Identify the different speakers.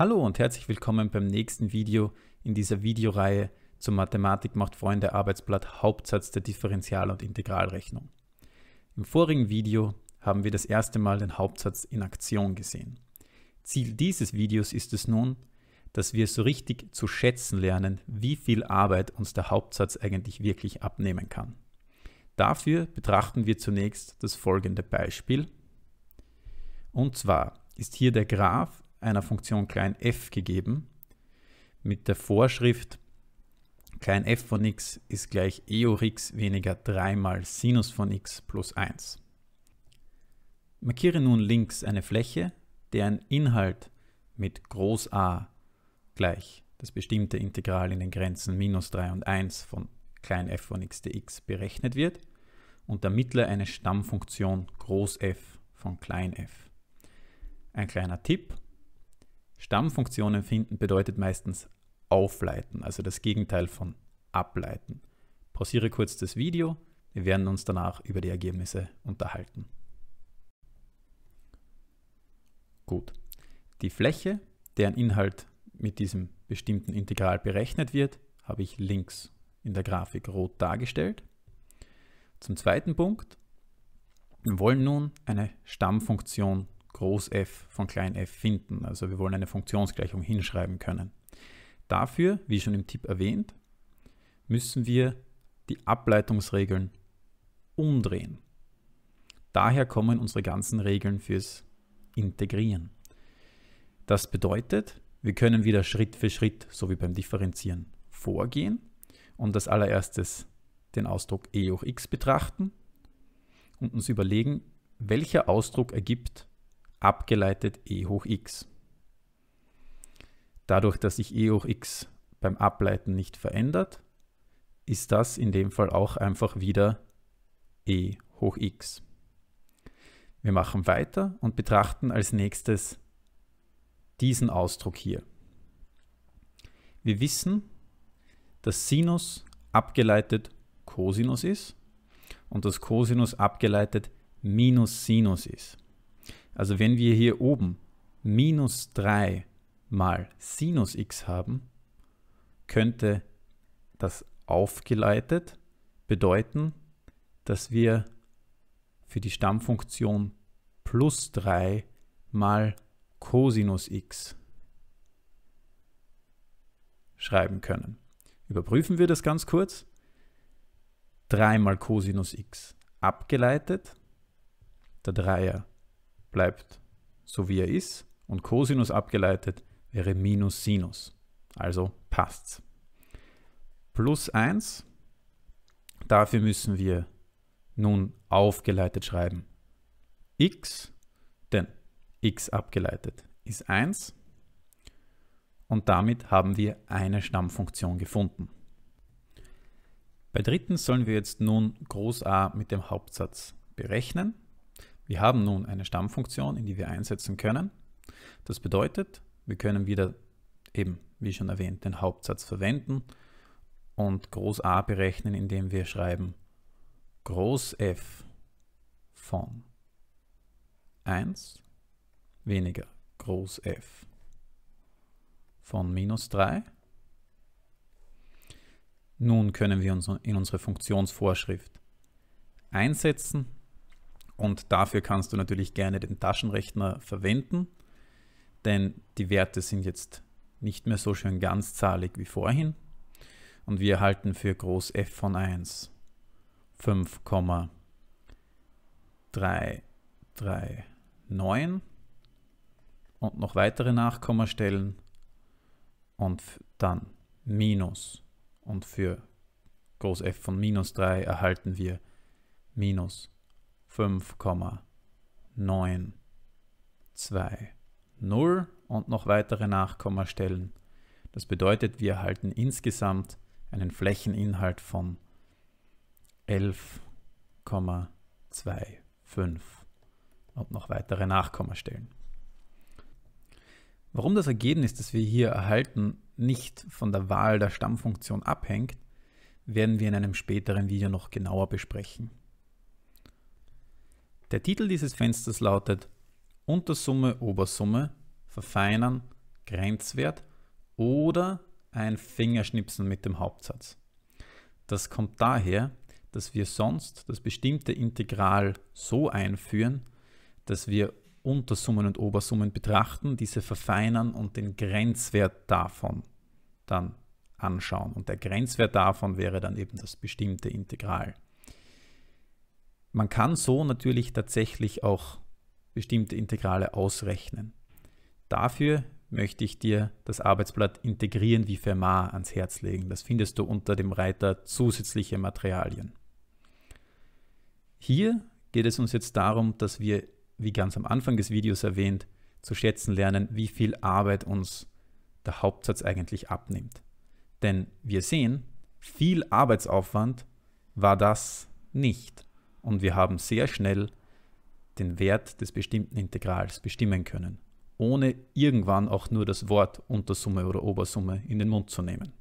Speaker 1: Hallo und herzlich willkommen beim nächsten Video in dieser Videoreihe zur Mathematik macht Freunde Arbeitsblatt Hauptsatz der Differential- und Integralrechnung. Im vorigen Video haben wir das erste Mal den Hauptsatz in Aktion gesehen. Ziel dieses Videos ist es nun, dass wir so richtig zu schätzen lernen, wie viel Arbeit uns der Hauptsatz eigentlich wirklich abnehmen kann. Dafür betrachten wir zunächst das folgende Beispiel. Und zwar ist hier der Graph einer Funktion f gegeben mit der Vorschrift f von x ist gleich e hoch x weniger 3 mal Sinus von x plus 1. Markiere nun links eine Fläche, deren Inhalt mit Groß A gleich das bestimmte Integral in den Grenzen minus 3 und 1 von f von x dx berechnet wird und der Mittler eine Stammfunktion Groß f von f. Ein kleiner Tipp, Stammfunktionen finden bedeutet meistens aufleiten, also das Gegenteil von ableiten. Pausiere kurz das Video, wir werden uns danach über die Ergebnisse unterhalten. Gut. Die Fläche, deren Inhalt mit diesem bestimmten Integral berechnet wird, habe ich links in der Grafik rot dargestellt. Zum zweiten Punkt. Wir wollen nun eine Stammfunktion Groß f von klein f finden. Also wir wollen eine Funktionsgleichung hinschreiben können. Dafür, wie schon im Tipp erwähnt, müssen wir die Ableitungsregeln umdrehen. Daher kommen unsere ganzen Regeln fürs Integrieren. Das bedeutet, wir können wieder Schritt für Schritt, so wie beim Differenzieren, vorgehen und als allererstes den Ausdruck e hoch x betrachten und uns überlegen, welcher Ausdruck ergibt abgeleitet e hoch x. Dadurch, dass sich e hoch x beim Ableiten nicht verändert, ist das in dem Fall auch einfach wieder e hoch x. Wir machen weiter und betrachten als nächstes diesen Ausdruck hier. Wir wissen, dass Sinus abgeleitet Cosinus ist und dass Cosinus abgeleitet minus Sinus ist. Also wenn wir hier oben minus 3 mal Sinus x haben, könnte das aufgeleitet bedeuten, dass wir für die Stammfunktion plus 3 mal Cosinus x schreiben können. Überprüfen wir das ganz kurz. 3 mal Cosinus x abgeleitet, der Dreier bleibt so wie er ist und Cosinus abgeleitet wäre minus Sinus. Also passt's. Plus 1, dafür müssen wir nun aufgeleitet schreiben. x, denn x abgeleitet ist 1 und damit haben wir eine Stammfunktion gefunden. Bei drittens sollen wir jetzt nun Groß A mit dem Hauptsatz berechnen. Wir haben nun eine Stammfunktion, in die wir einsetzen können. Das bedeutet, wir können wieder eben, wie schon erwähnt, den Hauptsatz verwenden und Groß A berechnen, indem wir schreiben Groß F von 1 weniger Groß F von minus 3. Nun können wir uns in unsere Funktionsvorschrift einsetzen und dafür kannst du natürlich gerne den Taschenrechner verwenden, denn die Werte sind jetzt nicht mehr so schön ganzzahlig wie vorhin. Und wir erhalten für groß f von 1 5,339 und noch weitere Nachkommastellen und dann minus. Und für groß f von minus 3 erhalten wir minus 5,920 und noch weitere Nachkommastellen. Das bedeutet, wir erhalten insgesamt einen Flächeninhalt von 11,25 und noch weitere Nachkommastellen. Warum das Ergebnis, das wir hier erhalten, nicht von der Wahl der Stammfunktion abhängt, werden wir in einem späteren Video noch genauer besprechen. Der Titel dieses Fensters lautet Untersumme, Obersumme, Verfeinern, Grenzwert oder ein Fingerschnipsen mit dem Hauptsatz. Das kommt daher, dass wir sonst das bestimmte Integral so einführen, dass wir Untersummen und Obersummen betrachten, diese verfeinern und den Grenzwert davon dann anschauen. Und der Grenzwert davon wäre dann eben das bestimmte Integral. Man kann so natürlich tatsächlich auch bestimmte Integrale ausrechnen. Dafür möchte ich dir das Arbeitsblatt Integrieren wie Fermat ans Herz legen. Das findest du unter dem Reiter Zusätzliche Materialien. Hier geht es uns jetzt darum, dass wir, wie ganz am Anfang des Videos erwähnt, zu schätzen lernen, wie viel Arbeit uns der Hauptsatz eigentlich abnimmt. Denn wir sehen, viel Arbeitsaufwand war das nicht und wir haben sehr schnell den Wert des bestimmten Integrals bestimmen können, ohne irgendwann auch nur das Wort Untersumme oder Obersumme in den Mund zu nehmen.